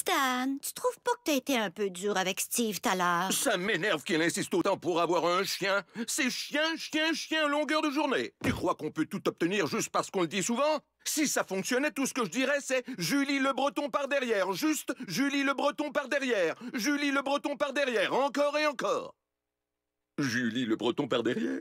Stan, tu trouves pas que t'as été un peu dur avec Steve tout à l'heure? Ça m'énerve qu'il insiste autant pour avoir un chien. C'est chien, chien, chien, longueur de journée. Tu crois qu'on peut tout obtenir juste parce qu'on le dit souvent? Si ça fonctionnait, tout ce que je dirais, c'est Julie le Breton par derrière. Juste Julie le Breton par derrière. Julie le Breton par derrière. Encore et encore. Julie le Breton par derrière.